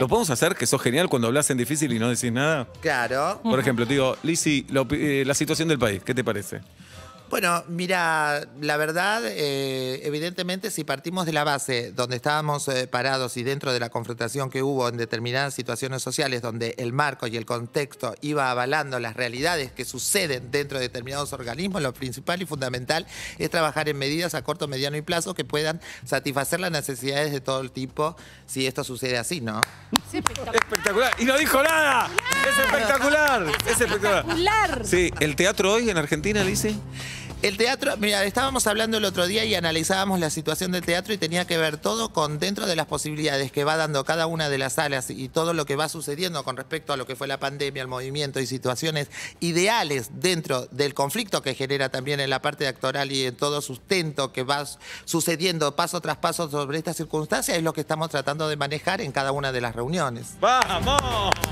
¿Lo podemos hacer? Que sos genial cuando hablas en difícil y no decís nada. Claro. Por ejemplo, te digo, Lizzy, eh, la situación del país, ¿qué te parece? Bueno, mira, la verdad, eh, evidentemente si partimos de la base donde estábamos eh, parados y dentro de la confrontación que hubo en determinadas situaciones sociales donde el marco y el contexto iba avalando las realidades que suceden dentro de determinados organismos, lo principal y fundamental es trabajar en medidas a corto, mediano y plazo que puedan satisfacer las necesidades de todo el tipo si esto sucede así, ¿no? espectacular. Y no dijo nada. Es espectacular. Es espectacular. Sí, el teatro hoy en Argentina, dice. El teatro, mira, estábamos hablando el otro día y analizábamos la situación del teatro y tenía que ver todo con dentro de las posibilidades que va dando cada una de las salas y todo lo que va sucediendo con respecto a lo que fue la pandemia, el movimiento y situaciones ideales dentro del conflicto que genera también en la parte actoral y en todo sustento que va sucediendo paso tras paso sobre estas circunstancias es lo que estamos tratando de manejar en cada una de las reuniones. ¡Vamos!